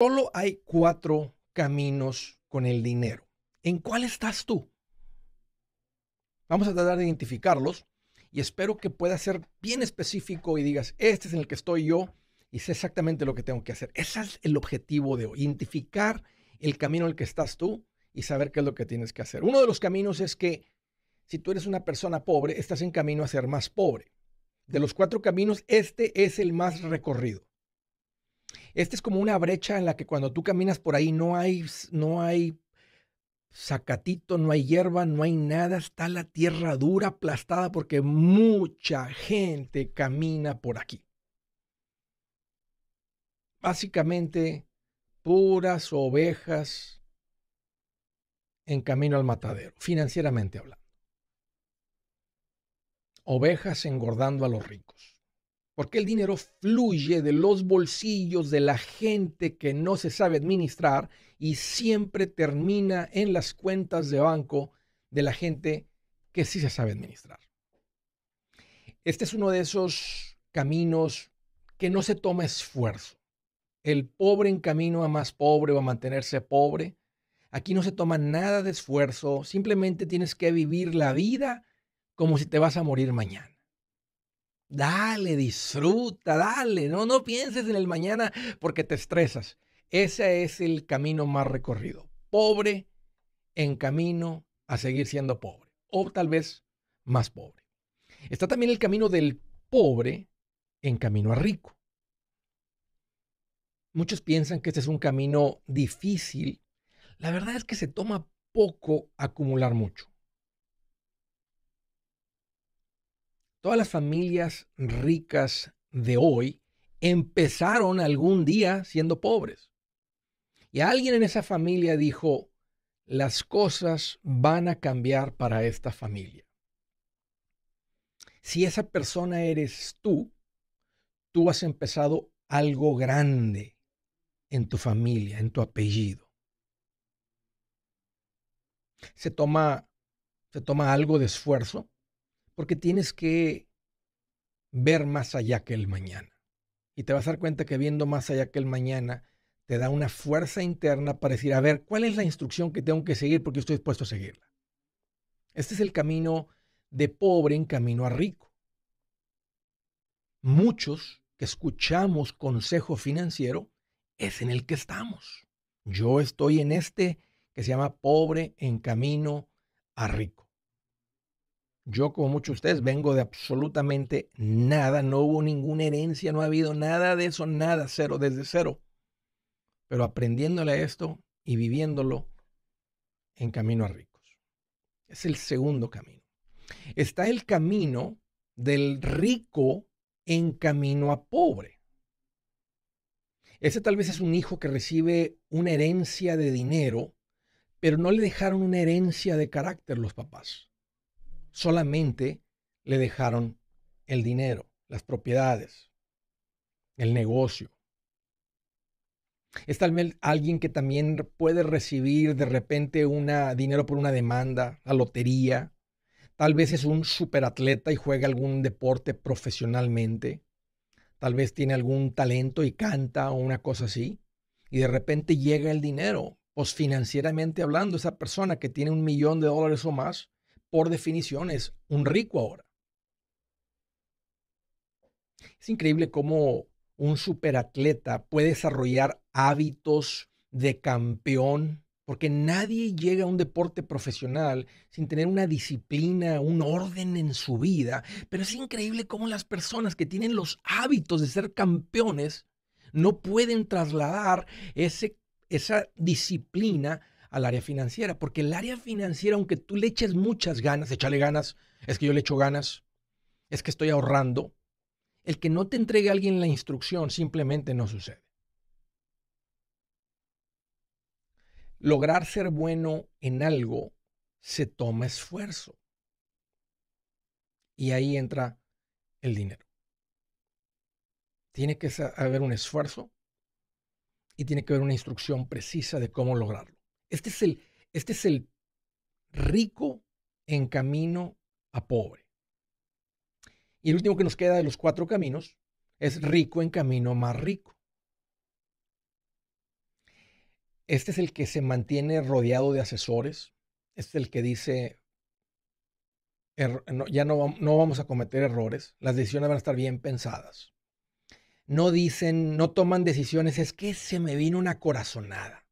Solo hay cuatro caminos con el dinero. ¿En cuál estás tú? Vamos a tratar de identificarlos y espero que pueda ser bien específico y digas, este es en el que estoy yo y sé exactamente lo que tengo que hacer. Ese es el objetivo de hoy, identificar el camino en el que estás tú y saber qué es lo que tienes que hacer. Uno de los caminos es que si tú eres una persona pobre, estás en camino a ser más pobre. De los cuatro caminos, este es el más recorrido. Esta es como una brecha en la que cuando tú caminas por ahí no hay, no hay zacatito, no hay hierba, no hay nada, está la tierra dura, aplastada, porque mucha gente camina por aquí. Básicamente, puras ovejas en camino al matadero, financieramente hablando. Ovejas engordando a los ricos. Porque el dinero fluye de los bolsillos de la gente que no se sabe administrar y siempre termina en las cuentas de banco de la gente que sí se sabe administrar. Este es uno de esos caminos que no se toma esfuerzo. El pobre en camino a más pobre o a mantenerse pobre. Aquí no se toma nada de esfuerzo, simplemente tienes que vivir la vida como si te vas a morir mañana. Dale, disfruta, dale. No, no pienses en el mañana porque te estresas. Ese es el camino más recorrido. Pobre en camino a seguir siendo pobre. O tal vez más pobre. Está también el camino del pobre en camino a rico. Muchos piensan que este es un camino difícil. La verdad es que se toma poco acumular mucho. Todas las familias ricas de hoy empezaron algún día siendo pobres. Y alguien en esa familia dijo, las cosas van a cambiar para esta familia. Si esa persona eres tú, tú has empezado algo grande en tu familia, en tu apellido. Se toma, se toma algo de esfuerzo, porque tienes que ver más allá que el mañana. Y te vas a dar cuenta que viendo más allá que el mañana te da una fuerza interna para decir, a ver, ¿cuál es la instrucción que tengo que seguir? Porque estoy dispuesto a seguirla. Este es el camino de pobre en camino a rico. Muchos que escuchamos consejo financiero es en el que estamos. Yo estoy en este que se llama pobre en camino a rico. Yo, como muchos de ustedes, vengo de absolutamente nada. No hubo ninguna herencia, no ha habido nada de eso, nada, cero, desde cero. Pero aprendiéndole a esto y viviéndolo en camino a ricos. Es el segundo camino. Está el camino del rico en camino a pobre. Ese tal vez es un hijo que recibe una herencia de dinero, pero no le dejaron una herencia de carácter los papás solamente le dejaron el dinero, las propiedades, el negocio. Es tal vez alguien que también puede recibir de repente un dinero por una demanda, la lotería. Tal vez es un superatleta y juega algún deporte profesionalmente. Tal vez tiene algún talento y canta o una cosa así. Y de repente llega el dinero. Pues financieramente hablando, esa persona que tiene un millón de dólares o más, por definición es un rico ahora. Es increíble cómo un superatleta puede desarrollar hábitos de campeón, porque nadie llega a un deporte profesional sin tener una disciplina, un orden en su vida. Pero es increíble cómo las personas que tienen los hábitos de ser campeones no pueden trasladar ese, esa disciplina al área financiera, porque el área financiera, aunque tú le eches muchas ganas, échale ganas, es que yo le echo ganas, es que estoy ahorrando, el que no te entregue a alguien la instrucción simplemente no sucede. Lograr ser bueno en algo se toma esfuerzo. Y ahí entra el dinero. Tiene que haber un esfuerzo y tiene que haber una instrucción precisa de cómo lograrlo. Este es el, este es el rico en camino a pobre. Y el último que nos queda de los cuatro caminos es rico en camino más rico. Este es el que se mantiene rodeado de asesores. Este es el que dice, ya no vamos a cometer errores, las decisiones van a estar bien pensadas. No dicen, no toman decisiones, es que se me vino una corazonada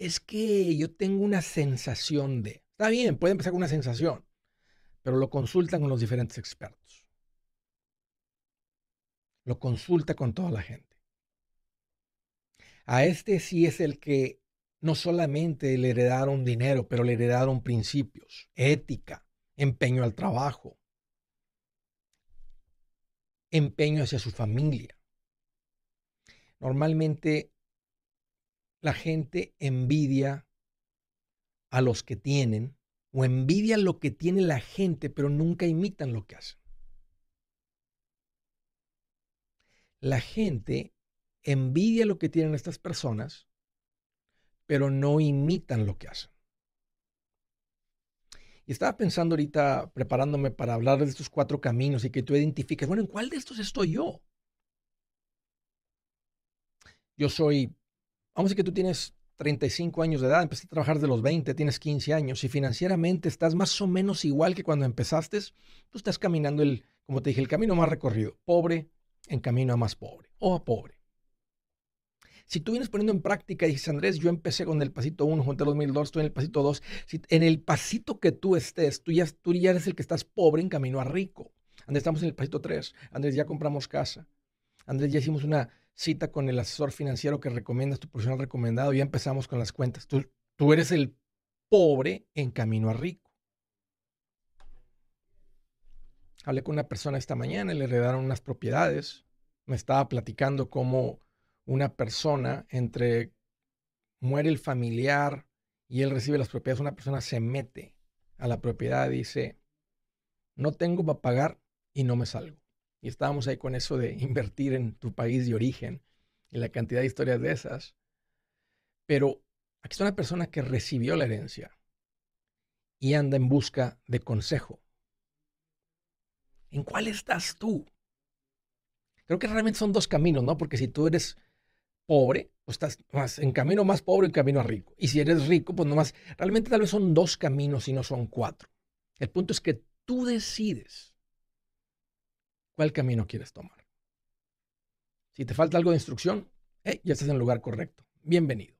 es que yo tengo una sensación de... Está bien, puede empezar con una sensación, pero lo consultan con los diferentes expertos. Lo consulta con toda la gente. A este sí es el que no solamente le heredaron dinero, pero le heredaron principios, ética, empeño al trabajo, empeño hacia su familia. Normalmente la gente envidia a los que tienen o envidia lo que tiene la gente, pero nunca imitan lo que hacen. La gente envidia lo que tienen estas personas, pero no imitan lo que hacen. Y estaba pensando ahorita, preparándome para hablar de estos cuatro caminos y que tú identifiques, bueno, ¿en cuál de estos estoy yo? Yo soy vamos a decir que tú tienes 35 años de edad, empezaste a trabajar de los 20, tienes 15 años y financieramente estás más o menos igual que cuando empezaste, tú estás caminando el, como te dije, el camino más recorrido, pobre en camino a más pobre o a pobre. Si tú vienes poniendo en práctica y dices, Andrés, yo empecé con el pasito 1, junté los mil estoy en el pasito 2, en el pasito que tú estés, tú ya, tú ya eres el que estás pobre en camino a rico. Andrés, estamos en el pasito 3, Andrés, ya compramos casa, Andrés, ya hicimos una, cita con el asesor financiero que recomiendas, tu profesional recomendado, ya empezamos con las cuentas. Tú, tú eres el pobre en camino a rico. Hablé con una persona esta mañana, le heredaron unas propiedades, me estaba platicando cómo una persona entre muere el familiar y él recibe las propiedades, una persona se mete a la propiedad y dice, no tengo para pagar y no me salgo. Y estábamos ahí con eso de invertir en tu país de origen y la cantidad de historias de esas. Pero aquí está una persona que recibió la herencia y anda en busca de consejo. ¿En cuál estás tú? Creo que realmente son dos caminos, ¿no? Porque si tú eres pobre, pues estás más en camino más pobre, en camino a rico. Y si eres rico, pues nomás, realmente tal vez son dos caminos y no son cuatro. El punto es que tú decides ¿Cuál camino quieres tomar? Si te falta algo de instrucción, ya estás en el lugar correcto. Bienvenido.